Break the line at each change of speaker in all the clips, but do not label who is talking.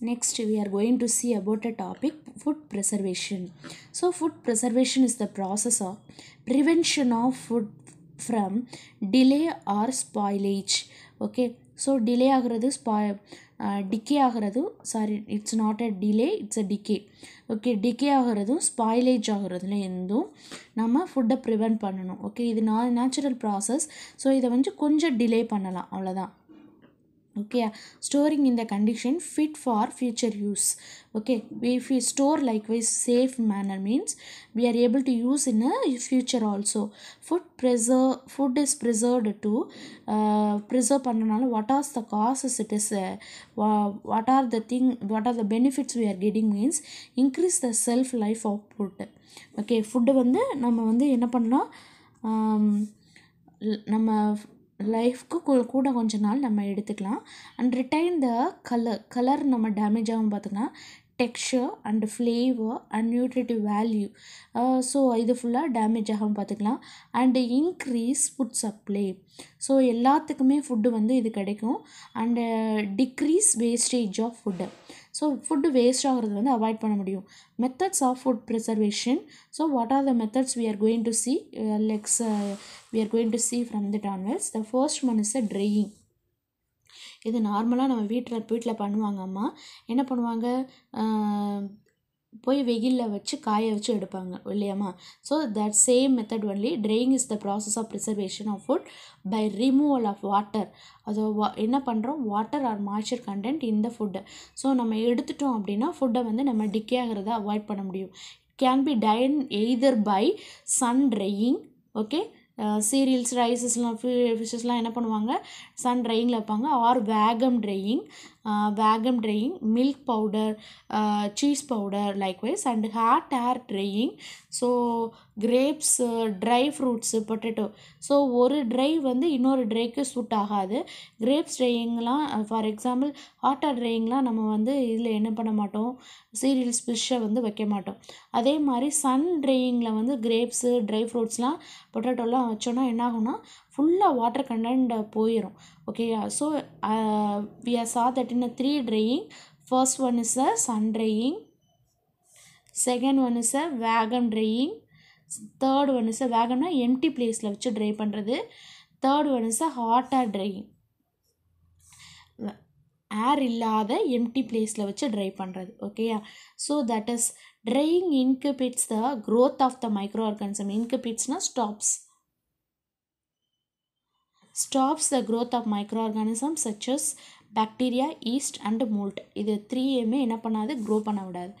next we are going to see about a topic food preservation so food preservation is the process of prevention of food from delay or spoilage okay so delay ஆகிறது spoil decay ஆகிறது sorry it's not a delay it's a decay okay decay ஆகிறதும் spoilage ஆகிறதுல இருந்தும் நம்ம ஃபுட்டை prevent பண்ணணும் okay இது நா நேச்சுரல் ப்ராசஸ் ஸோ இதை வந்து கொஞ்சம் டிலே பண்ணலாம் அவ்வளோதான் okay storing in the condition fit for future use okay if we store likewise safe manner means we are able to use in a future also food preserve food is preserved to uh, preserve பண்ணனால what are the causes it is uh, what are the thing what are the benefits we are getting means increase the self life of food okay food வந்து நம்ம வந்து என்ன பண்ணலாம் நம்ம லைஃப்க்கு கூட கொஞ்ச நாள் நம்ம எடுத்துக்கலாம் and retain the colour colour நம்ம டேமேஜ் ஆகும் பார்த்தோன்னா texture and flavour and nutritive value so இது ஃபுல்லாக டேமேஜ் ஆகாமல் பார்த்துக்கலாம் and increase food supply so எல்லாத்துக்குமே ஃபுட்டு வந்து இது கிடைக்கும் and decrease wastage of food so food waste ஆகிறது வந்து அவாய்ட் பண்ண முடியும் methods of food preservation so what are the methods we are going to see let's we are going to see from திட் onwards the first one is a drying இது நார்மலாக நம்ம வீட்டில் வீட்டில் பண்ணுவாங்க அம்மா என்ன பண்ணுவாங்க போய் வெயிலில் வச்சு காய வச்சு எடுப்பாங்க இல்லையாம்மா so that same method only drying is the process of preservation of food by removal of water அது என்ன பண்ணுறோம் வாட்டர் ஆர் மாய்ச்சர் கண்டென்ட் இந்த ஃபுட்டை ஸோ நம்ம எடுத்துட்டோம் அப்படின்னா ஃபுட்டை வந்து நம்ம டிக்கே ஆகிறத அவாய்ட் பண்ண முடியும் can be done either by sun drying okay cereals ரைஸஸ்லாம் ஃபிஷஸ்லாம் என்ன பண்ணுவாங்க சன் ட்ரையிங்கில் வைப்பாங்க or vacuum drying vacuum drying milk powder cheese powder likewise and hot air drying so grapes dry fruits potato so ஒரு dry வந்து இன்னொரு ட்ரைக்கு suit ஆகாது கிரேப்ஸ் ட்ரையிங்லாம் ஃபார் எக்ஸாம்பிள் ஹாட்டா ட்ரையிங்லாம் நம்ம வந்து இதில் என்ன பண்ண மாட்டோம் சீரியல்ஸ் ஃபிஷ்ஷை வந்து வைக்க மாட்டோம் அதே மாதிரி சன் ட்ரையிங்கில் வந்து கிரேப்ஸு ட்ரை ஃப்ரூட்ஸ்லாம் பொட்டேட்டோலாம் வச்சோன்னா என்ன ஆகும்னா ஃபுல்லாக வாட்டர் கண்டென்ட் போயிடும் ஓகேயா so we are saw that in a three drying first one is a sun drying second one is a vacuum drying third one is a வேகன்னா எம்டி பிளேஸில் வச்சு ட்ரை பண்ணுறது third one is a hot air drying air இல்லாத empty பிளேஸில் வச்சு dry பண்ணுறது ஓகேயா so that is drying inhibits the growth of the microorganism இன்குபிட்ஸ்னால் stops stops the growth of microorganisms such as bacteria, yeast and mold. இது 3M என்ன பண்ணாது grow பண்ண விடாது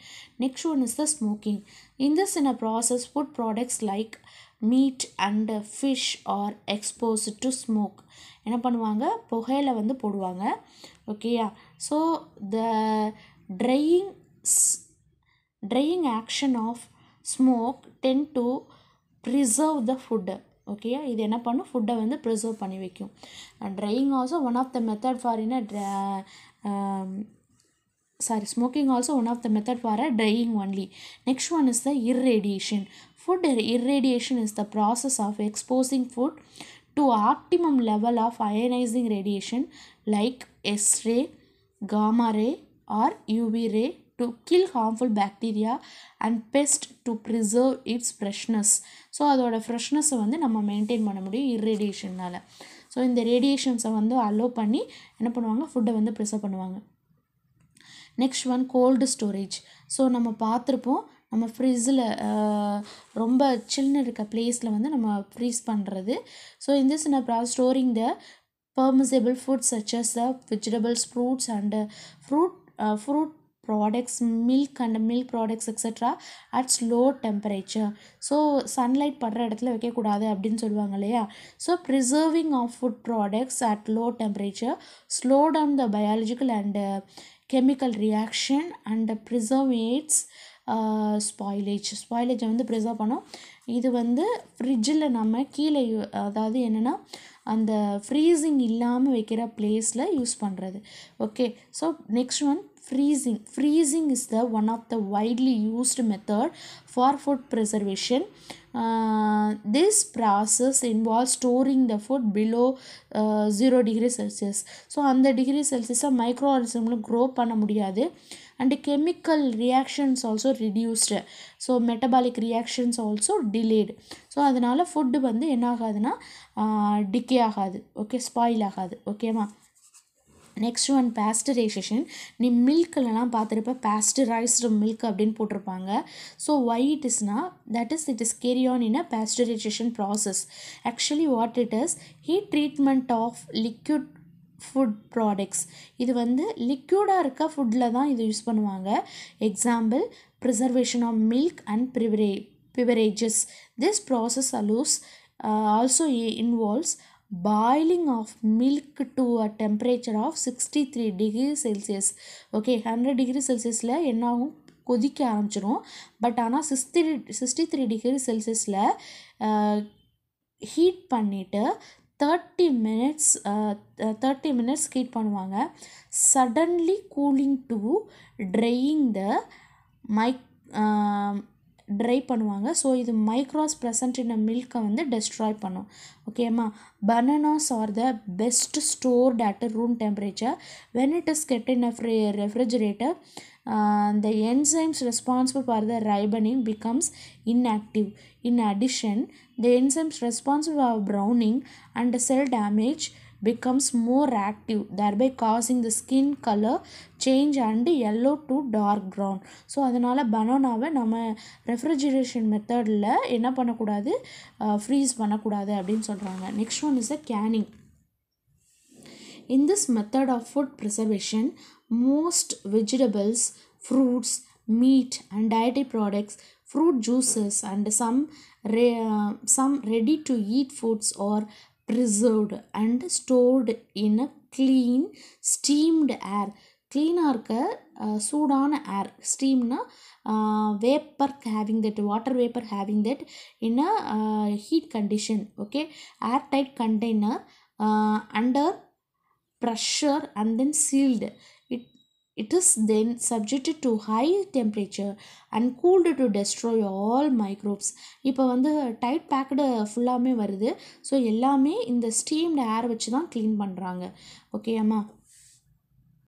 next one is the smoking in this in a process food products like meat and fish are expose to smoke என்ன பண்ணுவாங்க புகையில வந்து போடுவாங்க ஓகேயா so the drying drying action of smoke tend to preserve the food ஓகேயா இது என்ன பண்ணும் ஃபுட்டை வந்து ப்ரிசர்வ் பண்ணி வைக்கும் drying also one of the method for in sorry smoking also one of the method for a drying only next one is the irradiation food irradiation is the process of exposing food to optimum level of ionising radiation like X ray gamma ray or UV ray to kill harmful bacteria and best to preserve its freshness so அதோட ஃப்ரெஷ்னஸ்ஸை வந்து நம்ம maintain பண்ண முடியும் இர்ரேடியேஷனால் so இந்த ரேடியேஷன்ஸை வந்து allow பண்ணி என்ன பண்ணுவாங்க ஃபுட்டை வந்து ப்ரிசர்வ் பண்ணுவாங்க next one cold storage so நம்ம பார்த்துருப்போம் நம்ம ஃப்ரிட்ஜில் ரொம்ப சில்லுன்னு இருக்க ப்ளேஸில் வந்து நம்ம ஃப்ரீஸ் பண்ணுறது ஸோ இந்த சின்ன storing the permissible food such the the fruits and fruit fruit products milk and milk products etc at slow temperature so sunlight படுற இடத்துல வைக்கக்கூடாது அப்படின்னு சொல்லுவாங்க இல்லையா so preserving of food products at low temperature slow down the biological and chemical reaction and preserves spoilage ஸ்பாயிலேஜை வந்து preserve பண்ணோம் இது வந்து ஃப்ரிட்ஜில் நம்ம கீழே அதாவது என்னென்னா அந்த ஃப்ரீசிங் இல்லாமல் வைக்கிற ப்ளேஸில் யூஸ் பண்ணுறது okay so next one freezing freezing is the one of the widely used method for food preservation uh, this process involves storing the food below uh, 0 degree celsius so அந்த degree செல்சியஸை மைக்ரோ ஆர்கனிசம்களும் grow பண்ண முடியாது and chemical reactions also reduced so metabolic reactions also delayed so அதனால் food வந்து என்ன ஆகாதுன்னா டிகே ஆகாது ஓகே ஸ்பாயில் ஆகாது ஓகேவா நெக்ஸ்ட் ஒன் பேஸ்டரைசேஷன் நீ மில்க்லலாம் பார்த்துருப்ப பேஸ்டரைஸ்டு மில்க் அப்படின்னு போட்டிருப்பாங்க ஸோ ஒய் இட் இஸ்னா that is it is carry on in a pasteurization process actually what it is heat treatment of liquid food products இது வந்து லிக்யூடாக இருக்க ஃபுட்டில் தான் இது யூஸ் பண்ணுவாங்க example preservation of milk and ப்ரிவரே beverages this process allows also involves boiling of milk to a temperature of sixty three degree Celsius okay hundred degree செல்சியஸில் என்ன கொதிக்க ஆரம்பிச்சிடும் பட் ஆனால் சிக்ஸ்டி சிக்ஸ்டி த்ரீ டிகிரி செல்சியஸில் heat பண்ணிவிட்டு thirty minutes thirty minutes heat பண்ணுவாங்க suddenly cooling to drying the milk dry பண்ணுவாங்க so இது மைக்ராஸ் ப்ரெசன்ட் இன் மில்கை வந்து டெஸ்ட்ராய் பண்ணும் ஓகேம்மா bananas are the best stored at room temperature when it is get in a free refrigerator இந்த enzymes responsible for the ripening becomes inactive in addition the enzymes responsible are browning and cell damage becomes more active thereby causing the skin color change and yellow to dark brown so adanal banana we nama refrigeration method la enna panna koodadhu freeze panna koodadhu appdin solranga next one is a canning in this method of food preservation most vegetables fruits meat and dietary products fruit juices and some some ready to eat foods or preserved and stored in a clean steamed air clean ஆர்க்க சூடான uh, air steam uh, vapor having that water vapor having that in a uh, heat condition okay air tight container uh, under pressure and then sealed It is then subjected to high temperature and cooled to destroy all microbes. இப்போ வந்து tight packed ஃபுல்லாமே வருது so எல்லாமே இந்த steamed ஏர் வச்சு தான் clean பண்ணுறாங்க அம்மா